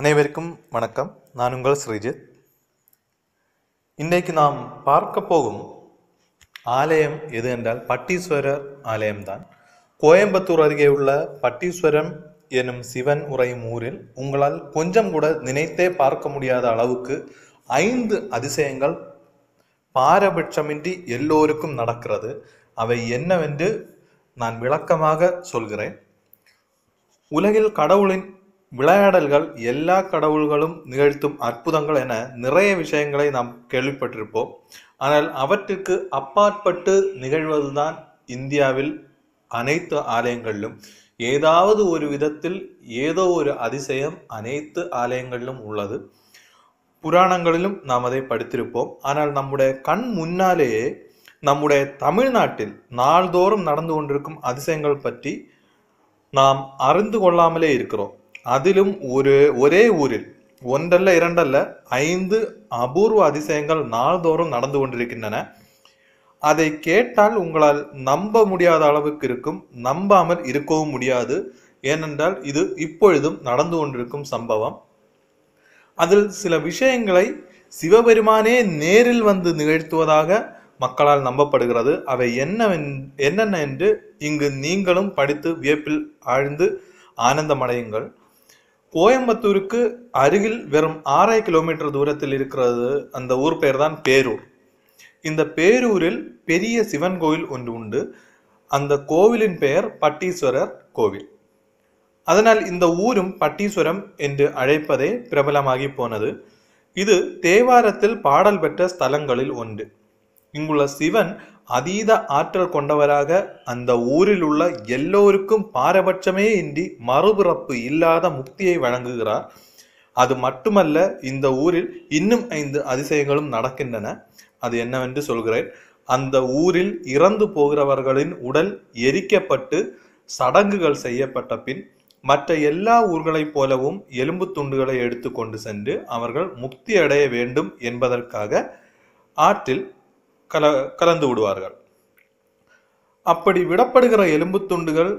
அனைவருக்கும் வணக்கம் நான் உங்கள் ஸ்ரீஜித் இன்றைக்கு நாம் பார்க்க போகும் ஆலயம் எது என்றால் பட்டீஸ்வரர் ஆலயம்தான் கோயம்புத்தூர் அருகே உள்ள பட்டீஸ்வரம் எனும் சிவன் உறையும் ஊரில் உங்களால் கொஞ்சம் கூட நினைத்தே பார்க்க முடியாத அளவுக்கு ஐந்து அதிசயங்கள் பாரபட்சமின்றி எல்லோருக்கும் நடக்கிறது அவை என்னவென்று நான் விளக்கமாக சொல்கிறேன் உலகில் கடவுளின் விளையாடல்கள் எல்லா கடவுள்களும் நிகழ்த்தும் அற்புதங்கள் என நிறைய விஷயங்களை நாம் கேள்விப்பட்டிருப்போம் ஆனால் அவற்றுக்கு அப்பாற்பட்டு நிகழ்வதுதான் இந்தியாவில் அனைத்து ஆலயங்களிலும் ஏதாவது ஒரு விதத்தில் ஏதோ ஒரு அதிசயம் அனைத்து ஆலயங்களிலும் உள்ளது புராணங்களிலும் நாம் அதை படித்திருப்போம் ஆனால் நம்முடைய கண் முன்னாலேயே நம்முடைய தமிழ்நாட்டில் நாள்தோறும் நடந்து கொண்டிருக்கும் அதிசயங்கள் பற்றி நாம் அறிந்து கொள்ளாமலே இருக்கிறோம் அதிலும் ஒரு ஒரே ஊரில் ஒன்றல்ல இரண்டல்ல ஐந்து அபூர்வ அதிசயங்கள் நாள்தோறும் நடந்து கொண்டிருக்கின்றன அதை கேட்டால் உங்களால் நம்ப முடியாத அளவுக்கு இருக்கும் நம்பாமல் இருக்கவும் முடியாது ஏனென்றால் இது இப்பொழுதும் நடந்து கொண்டிருக்கும் சம்பவம் அதில் சில விஷயங்களை சிவபெருமானே நேரில் வந்து நிகழ்த்துவதாக மக்களால் நம்பப்படுகிறது அவை என்னவென் என்னென்ன என்று இங்கு நீங்களும் படித்து வியப்பில் ஆழ்ந்து ஆனந்தமடையுங்கள் கோயம்புத்தூருக்கு அருகில் வெறும் ஆறரை கிலோமீட்டர் தூரத்தில் இருக்கிறது அந்த ஊர் பெயர் தான் பேரூர் இந்த பேரூரில் பெரிய சிவன் கோவில் ஒன்று உண்டு அந்த கோவிலின் பெயர் பட்டீஸ்வரர் கோவில் அதனால் இந்த ஊரும் பட்டீஸ்வரம் என்று அழைப்பதே பிரபலமாகி போனது இது தேவாரத்தில் பாடல் பெற்ற ஸ்தலங்களில் ஒன்று இங்குள்ள சிவன் அதீத ஆற்றல் கொண்டவராக அந்த ஊரில் உள்ள எல்லோருக்கும் பாரபட்சமே இன்றி மறுபிறப்பு இல்லாத முக்தியை வழங்குகிறார் அது மட்டுமல்ல இந்த ஊரில் இன்னும் ஐந்து அதிசயங்களும் நடக்கின்றன அது என்னவென்று சொல்கிறேன் அந்த ஊரில் இறந்து போகிறவர்களின் உடல் எரிக்கப்பட்டு சடங்குகள் செய்யப்பட்ட பின் மற்ற எல்லா ஊர்களைப் போலவும் எலும்பு துண்டுகளை எடுத்துக்கொண்டு சென்று அவர்கள் முக்தி அடைய வேண்டும் என்பதற்காக ஆற்றில் கல கலந்து விடுவார்கள் அப்படி விடப்படுகிற எலும்பு துண்டுகள்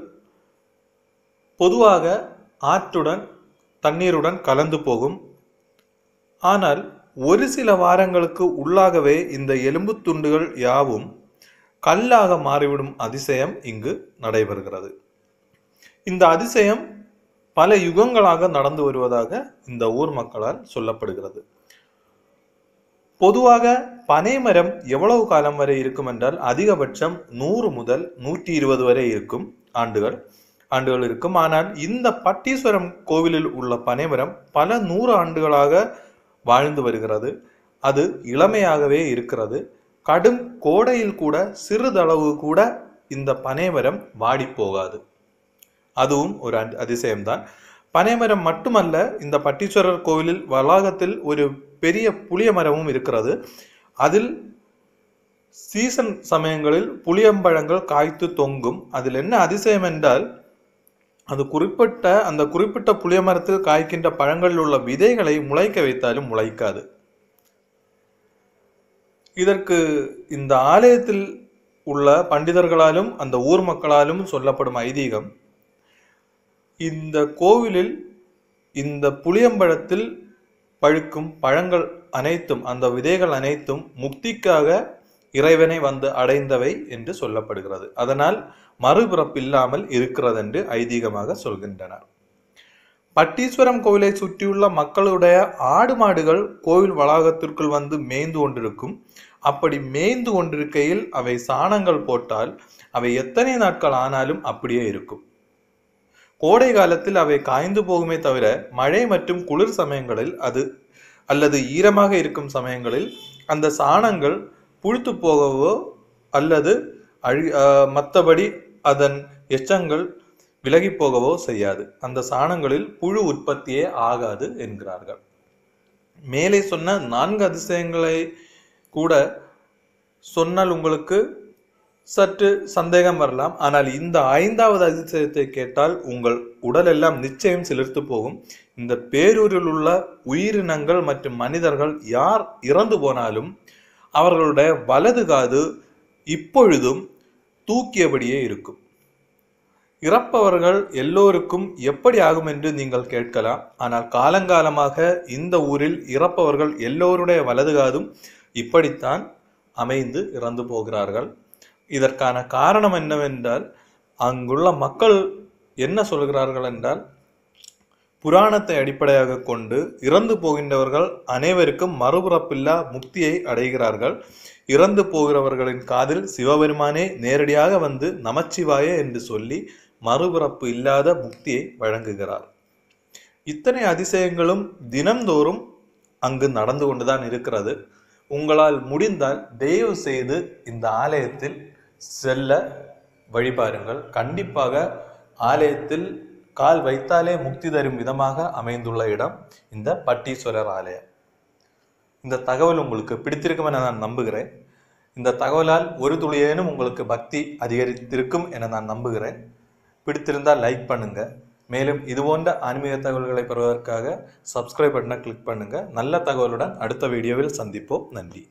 பொதுவாக ஆற்றுடன் தண்ணீருடன் கலந்து போகும் ஆனால் ஒரு சில வாரங்களுக்கு உள்ளாகவே இந்த எலும்பு துண்டுகள் யாவும் கல்லாக மாறிவிடும் அதிசயம் இங்கு நடைபெறுகிறது இந்த அதிசயம் பல யுகங்களாக நடந்து வருவதாக இந்த ஊர் மக்களால் சொல்லப்படுகிறது பொதுவாக பனைமரம் எவ்வளவு காலம் வரை இருக்கும் என்றால் அதிகபட்சம் நூறு முதல் நூற்றி இருபது வரை இருக்கும் ஆண்டுகள் ஆண்டுகள் இருக்கும் ஆனால் இந்த பட்டீஸ்வரம் கோவிலில் உள்ள பனைமரம் பல நூறு ஆண்டுகளாக வாழ்ந்து வருகிறது அது இளமையாகவே இருக்கிறது கடும் கோடையில் கூட சிறிதளவு கூட இந்த பனைமரம் வாடி போகாது அதுவும் ஒரு அதிசயம்தான் பனைமரம் மட்டுமல்ல இந்த பட்டீஸ்வரர் கோவிலில் வளாகத்தில் ஒரு பெரிய புளிய மரமும் இருக்கிறது அதில் சீசன் சமயங்களில் புளியம்பழங்கள் காய்த்து தொங்கும் அதில் என்ன அதிசயம் என்றால் அது குறிப்பிட்ட அந்த குறிப்பிட்ட புளிய மரத்தில் காய்க்கின்ற பழங்களில் உள்ள விதைகளை முளைக்க வைத்தாலும் முளைக்காது இதற்கு இந்த ஆலயத்தில் உள்ள பண்டிதர்களாலும் அந்த ஊர் மக்களாலும் சொல்லப்படும் ஐதீகம் இந்த கோவிலில் இந்த புளியம்பழத்தில் பழுக்கும் பழங்கள் அனைத்தும் அந்த விதைகள் அனைத்தும் முக்திக்காக இறைவனை வந்து அடைந்தவை என்று சொல்லப்படுகிறது அதனால் மறுபிறப்பு இல்லாமல் இருக்கிறது என்று ஐதீகமாக சொல்கின்றனர் பட்டீஸ்வரம் கோவிலை சுற்றியுள்ள மக்களுடைய ஆடு மாடுகள் கோவில் வளாகத்திற்குள் வந்து மேய்ந்து கொண்டிருக்கும் அப்படி மேய்ந்து கொண்டிருக்கையில் அவை சாணங்கள் போட்டால் அவை எத்தனை நாட்கள் ஆனாலும் அப்படியே இருக்கும் கோடை காலத்தில் அவை காய்ந்து போகுமே தவிர மழை மற்றும் குளிர் சமயங்களில் அது அல்லது ஈரமாக இருக்கும் சமயங்களில் அந்த சாணங்கள் புழுத்து போகவோ அல்லது அழி மற்றபடி அதன் எச்சங்கள் விலகி போகவோ செய்யாது அந்த சாணங்களில் புழு உற்பத்தியே ஆகாது என்கிறார்கள் மேலே சொன்ன நான்கு அதிசயங்களை கூட சொன்னால் உங்களுக்கு சற்று சந்தேகம் வரலாம் ஆனால் இந்த ஐந்தாவது அதிசயத்தை கேட்டால் உங்கள் உடல் எல்லாம் நிச்சயம் சிலிர்த்து போகும் இந்த பேரூரில் உள்ள உயிரினங்கள் மற்றும் மனிதர்கள் யார் இறந்து போனாலும் அவர்களுடைய வலது காது இப்பொழுதும் தூக்கியபடியே இருக்கும் இறப்பவர்கள் எல்லோருக்கும் எப்படி ஆகும் என்று நீங்கள் கேட்கலாம் ஆனால் காலங்காலமாக இந்த ஊரில் இறப்பவர்கள் எல்லோருடைய வலது காதும் இப்படித்தான் அமைந்து இறந்து போகிறார்கள் இதற்கான காரணம் என்னவென்றால் அங்குள்ள மக்கள் என்ன சொல்கிறார்கள் என்றால் புராணத்தை அடிப்படையாக கொண்டு இறந்து போகின்றவர்கள் அனைவருக்கும் மறுபிறப்பில்லா முக்தியை அடைகிறார்கள் இறந்து போகிறவர்களின் காதில் சிவபெருமானே நேரடியாக வந்து நமச்சிவாய என்று சொல்லி மறுபிறப்பு இல்லாத முக்தியை வழங்குகிறார் இத்தனை அதிசயங்களும் தினம்தோறும் அங்கு நடந்து கொண்டுதான் இருக்கிறது உங்களால் முடிந்தால் தயவு செய்து இந்த ஆலயத்தில் செல்ல வழிபாருங்கள் கண்டிப்பாக ஆலயத்தில் கால் வைத்தாலே முக்தி தரும் விதமாக அமைந்துள்ள இடம் இந்த பட்டீஸ்வரர் ஆலயம் இந்த தகவல் உங்களுக்கு பிடித்திருக்கும் என நான் நம்புகிறேன் இந்த தகவலால் ஒரு துளியேனும் உங்களுக்கு பக்தி அதிகரித்திருக்கும் என நான் நம்புகிறேன் பிடித்திருந்தால் லைக் பண்ணுங்கள் மேலும் இது போன்ற ஆன்மீக தகவல்களை பெறுவதற்காக சப்ஸ்கிரைப் பட்டனை கிளிக் பண்ணுங்கள் நல்ல தகவலுடன் அடுத்த வீடியோவில் சந்திப்போம் நன்றி